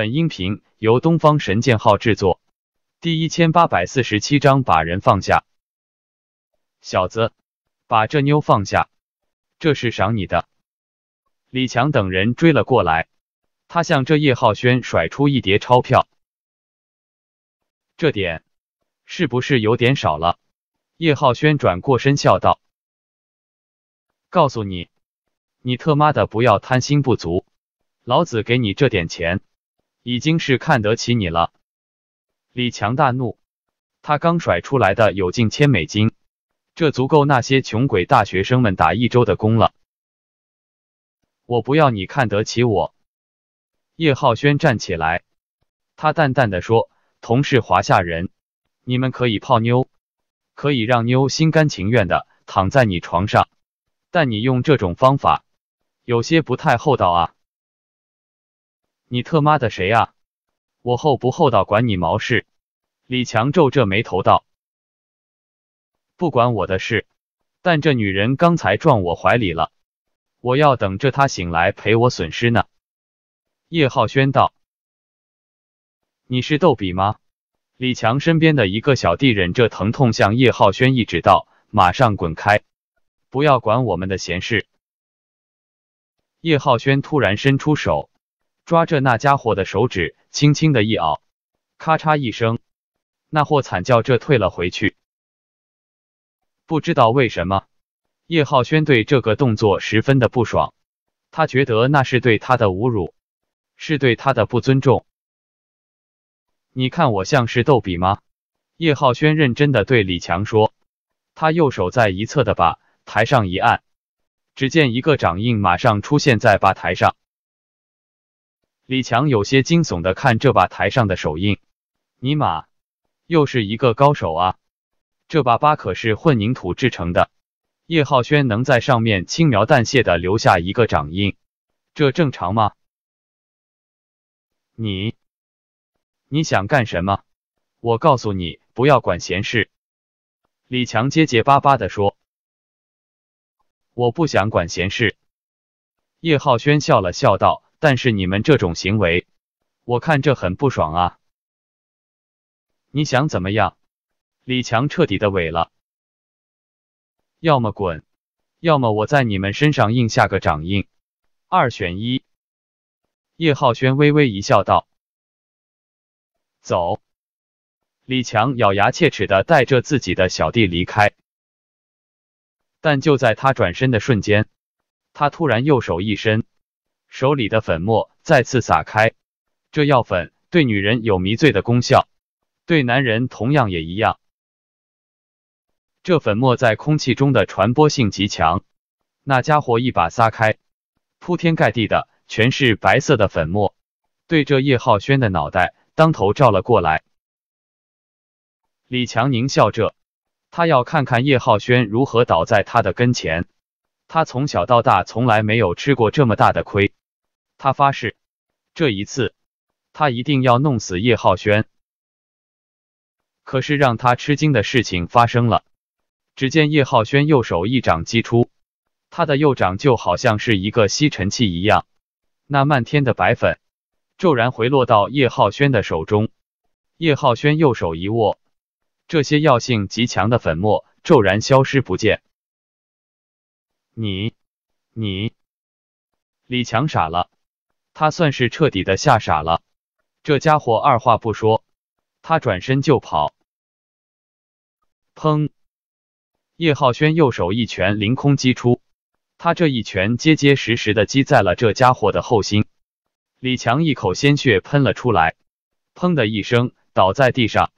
本音频由东方神剑号制作，第一千八百四十七章把人放下。小子，把这妞放下，这是赏你的。李强等人追了过来，他向这叶浩轩甩出一叠钞票。这点是不是有点少了？叶浩轩转过身笑道：“告诉你，你特妈的不要贪心不足，老子给你这点钱。”已经是看得起你了，李强大怒，他刚甩出来的有近千美金，这足够那些穷鬼大学生们打一周的工了。我不要你看得起我，叶浩轩站起来，他淡淡的说：“同是华夏人，你们可以泡妞，可以让妞心甘情愿的躺在你床上，但你用这种方法，有些不太厚道啊。”你特妈的谁啊？我厚不厚道管你毛事？李强皱着眉头道：“不管我的事，但这女人刚才撞我怀里了，我要等着她醒来赔我损失呢。”叶浩轩道：“你是逗比吗？”李强身边的一个小弟忍着疼痛向叶浩轩一指道：“马上滚开，不要管我们的闲事。”叶浩轩突然伸出手。抓着那家伙的手指，轻轻的一咬，咔嚓一声，那货惨叫着退了回去。不知道为什么，叶浩轩对这个动作十分的不爽，他觉得那是对他的侮辱，是对他的不尊重。你看我像是逗比吗？叶浩轩认真的对李强说。他右手在一侧的吧台上一按，只见一个掌印马上出现在吧台上。李强有些惊悚的看这把台上的手印，尼玛，又是一个高手啊！这把八可是混凝土制成的，叶浩轩能在上面轻描淡写的留下一个掌印，这正常吗？你，你想干什么？我告诉你，不要管闲事！李强结结巴巴的说：“我不想管闲事。”叶浩轩笑了笑道。但是你们这种行为，我看这很不爽啊！你想怎么样？李强彻底的萎了，要么滚，要么我在你们身上印下个掌印，二选一。叶浩轩微微一笑，道：“走。”李强咬牙切齿的带着自己的小弟离开，但就在他转身的瞬间，他突然右手一伸。手里的粉末再次撒开，这药粉对女人有迷醉的功效，对男人同样也一样。这粉末在空气中的传播性极强，那家伙一把撒开，铺天盖地的全是白色的粉末，对着叶浩轩的脑袋当头照了过来。李强狞笑着，他要看看叶浩轩如何倒在他的跟前。他从小到大从来没有吃过这么大的亏。他发誓，这一次他一定要弄死叶浩轩。可是让他吃惊的事情发生了，只见叶浩轩右手一掌击出，他的右掌就好像是一个吸尘器一样，那漫天的白粉骤然回落到叶浩轩的手中。叶浩轩右手一握，这些药性极强的粉末骤然消失不见。你，你，李强傻了。他算是彻底的吓傻了，这家伙二话不说，他转身就跑。砰！叶浩轩右手一拳凌空击出，他这一拳结结实实的击在了这家伙的后心，李强一口鲜血喷了出来，砰的一声倒在地上。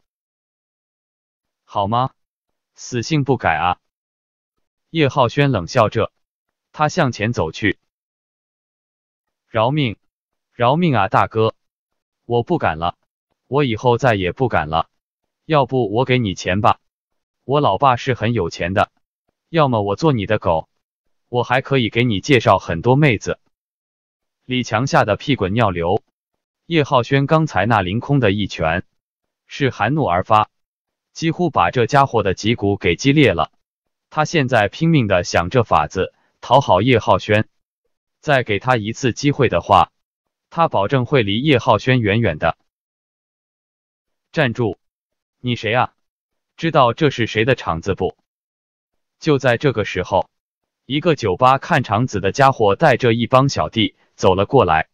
好吗？死性不改啊！叶浩轩冷笑着，他向前走去。饶命！饶命啊，大哥！我不敢了，我以后再也不敢了。要不我给你钱吧，我老爸是很有钱的。要么我做你的狗，我还可以给你介绍很多妹子。李强吓得屁滚尿流。叶浩轩刚才那凌空的一拳是含怒而发，几乎把这家伙的脊骨给击裂了。他现在拼命的想这法子讨好叶浩轩，再给他一次机会的话。他保证会离叶浩轩远远的。站住！你谁啊？知道这是谁的场子不？就在这个时候，一个酒吧看场子的家伙带着一帮小弟走了过来。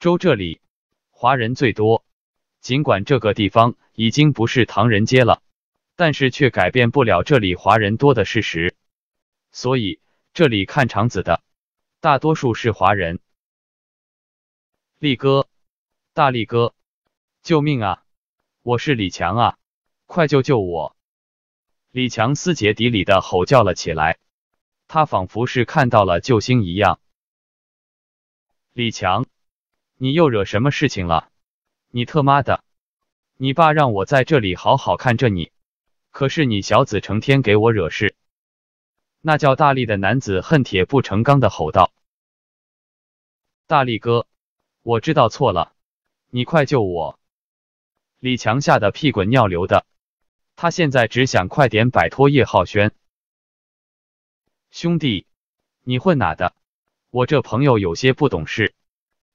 周这里华人最多，尽管这个地方已经不是唐人街了，但是却改变不了这里华人多的事实。所以这里看场子的大多数是华人。力哥，大力哥，救命啊！我是李强啊，快救救我！李强嘶竭底里的吼叫了起来，他仿佛是看到了救星一样。李强，你又惹什么事情了？你特妈的！你爸让我在这里好好看着你，可是你小子成天给我惹事。那叫大力的男子恨铁不成钢的吼道：“大力哥。”我知道错了，你快救我！李强吓得屁滚尿流的，他现在只想快点摆脱叶浩轩。兄弟，你混哪的？我这朋友有些不懂事，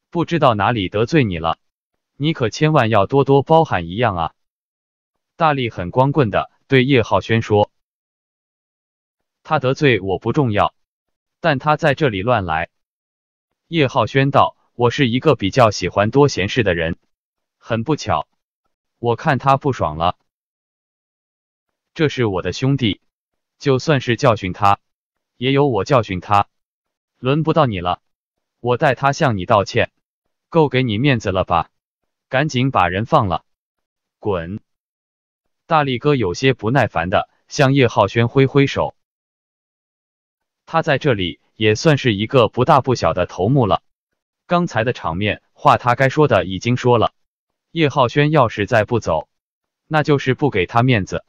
不知道哪里得罪你了，你可千万要多多包涵一样啊！大力很光棍的对叶浩轩说：“他得罪我不重要，但他在这里乱来。”叶浩轩道。我是一个比较喜欢多闲事的人，很不巧，我看他不爽了。这是我的兄弟，就算是教训他，也有我教训他，轮不到你了。我代他向你道歉，够给你面子了吧？赶紧把人放了，滚！大力哥有些不耐烦的向叶浩轩挥挥手。他在这里也算是一个不大不小的头目了。刚才的场面话，他该说的已经说了。叶浩轩要是再不走，那就是不给他面子。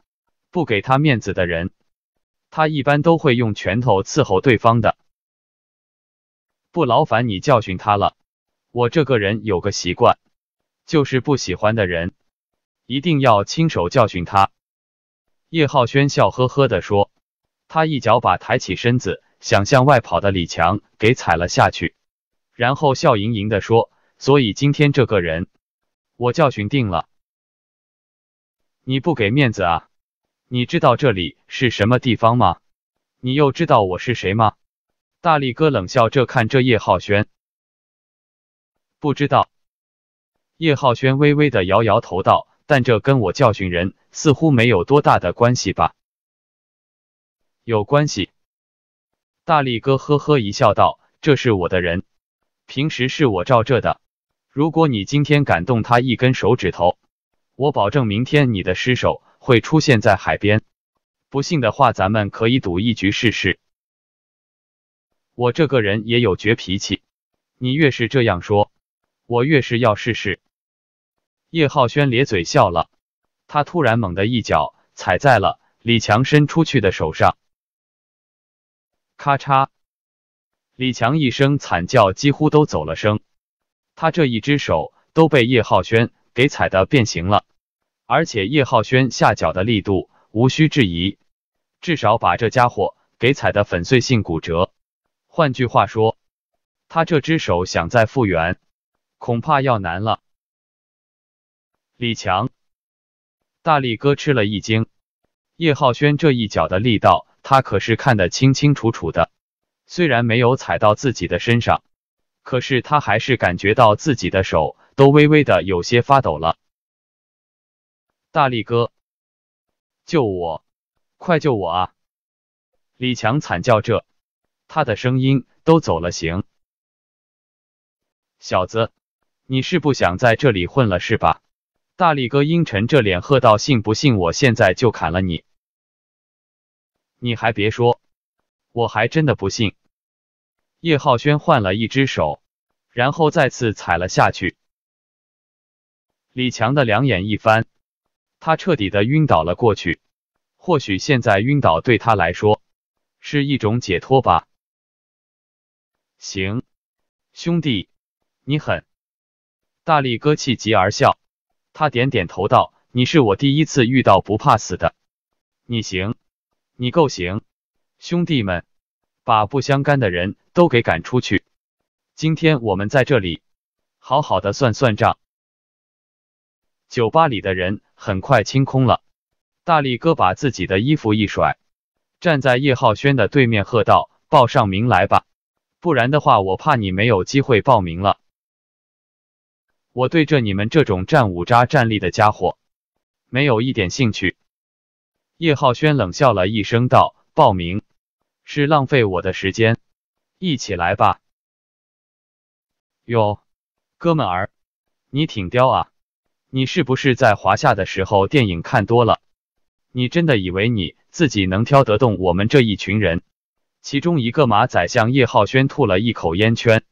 不给他面子的人，他一般都会用拳头伺候对方的。不劳烦你教训他了，我这个人有个习惯，就是不喜欢的人，一定要亲手教训他。叶浩轩笑呵呵地说，他一脚把抬起身子想向外跑的李强给踩了下去。然后笑盈盈的说：“所以今天这个人，我教训定了。你不给面子啊？你知道这里是什么地方吗？你又知道我是谁吗？”大力哥冷笑，这看这叶浩轩，不知道。叶浩轩微微的摇摇头道：“但这跟我教训人似乎没有多大的关系吧？”有关系。大力哥呵呵一笑，道：“这是我的人。”平时是我照这的，如果你今天敢动他一根手指头，我保证明天你的尸首会出现在海边。不信的话，咱们可以赌一局试试。我这个人也有倔脾气，你越是这样说，我越是要试试。叶浩轩咧嘴笑了，他突然猛地一脚踩在了李强伸出去的手上，咔嚓。李强一声惨叫，几乎都走了声。他这一只手都被叶浩轩给踩得变形了，而且叶浩轩下脚的力度无需质疑，至少把这家伙给踩得粉碎性骨折。换句话说，他这只手想再复原，恐怕要难了。李强，大力哥吃了一惊，叶浩轩这一脚的力道，他可是看得清清楚楚的。虽然没有踩到自己的身上，可是他还是感觉到自己的手都微微的有些发抖了。大力哥，救我！快救我啊！李强惨叫着，他的声音都走了形。小子，你是不想在这里混了是吧？大力哥阴沉着脸喝道：“信不信我现在就砍了你？你还别说。”我还真的不信。叶浩轩换了一只手，然后再次踩了下去。李强的两眼一翻，他彻底的晕倒了过去。或许现在晕倒对他来说是一种解脱吧。行，兄弟，你狠！大力哥气急而笑，他点点头道：“你是我第一次遇到不怕死的，你行，你够行。”兄弟们，把不相干的人都给赶出去！今天我们在这里好好的算算账。酒吧里的人很快清空了，大力哥把自己的衣服一甩，站在叶浩轩的对面喝道：“报上名来吧，不然的话，我怕你没有机会报名了。我对着你们这种战五渣战力的家伙，没有一点兴趣。”叶浩轩冷笑了一声道：“报名。”是浪费我的时间，一起来吧！哟，哥们儿，你挺叼啊！你是不是在华夏的时候电影看多了？你真的以为你自己能挑得动我们这一群人？其中一个马仔向叶浩轩吐了一口烟圈，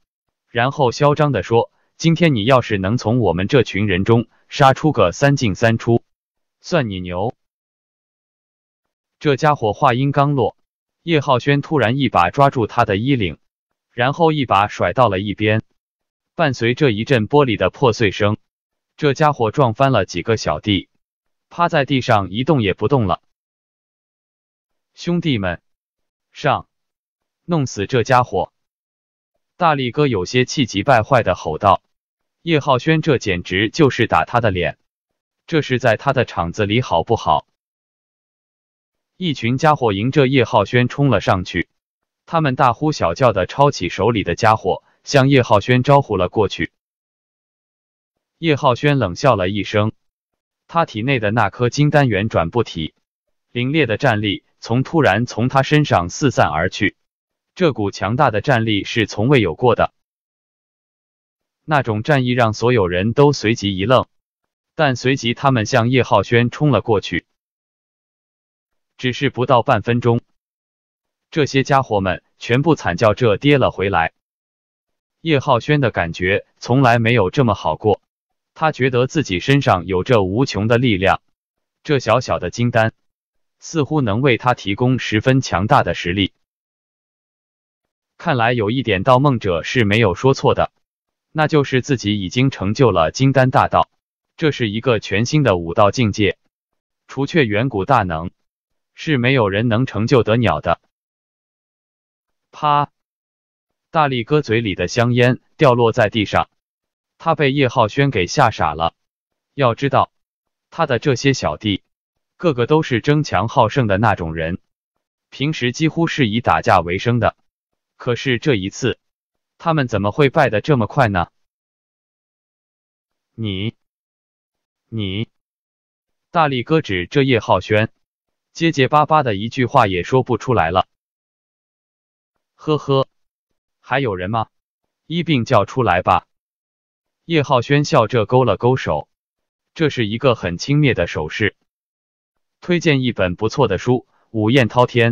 然后嚣张的说：“今天你要是能从我们这群人中杀出个三进三出，算你牛！”这家伙话音刚落。叶浩轩突然一把抓住他的衣领，然后一把甩到了一边，伴随着一阵玻璃的破碎声，这家伙撞翻了几个小弟，趴在地上一动也不动了。兄弟们，上，弄死这家伙！大力哥有些气急败坏的吼道：“叶浩轩，这简直就是打他的脸，这是在他的场子里好不好？”一群家伙迎着叶浩轩冲了上去，他们大呼小叫的抄起手里的家伙，向叶浩轩招呼了过去。叶浩轩冷笑了一声，他体内的那颗金丹元转不提，凌冽的战力从突然从他身上四散而去，这股强大的战力是从未有过的。那种战意让所有人都随即一愣，但随即他们向叶浩轩冲了过去。只是不到半分钟，这些家伙们全部惨叫着跌了回来。叶浩轩的感觉从来没有这么好过，他觉得自己身上有着无穷的力量，这小小的金丹似乎能为他提供十分强大的实力。看来有一点盗梦者是没有说错的，那就是自己已经成就了金丹大道，这是一个全新的武道境界，除却远古大能。是没有人能成就得鸟的。啪！大力哥嘴里的香烟掉落在地上，他被叶浩轩给吓傻了。要知道，他的这些小弟个个都是争强好胜的那种人，平时几乎是以打架为生的。可是这一次，他们怎么会败得这么快呢？你，你！大力哥指这叶浩轩。结结巴巴的一句话也说不出来了。呵呵，还有人吗？一并叫出来吧。叶浩轩笑着勾了勾手，这是一个很轻蔑的手势。推荐一本不错的书，《武宴滔天》。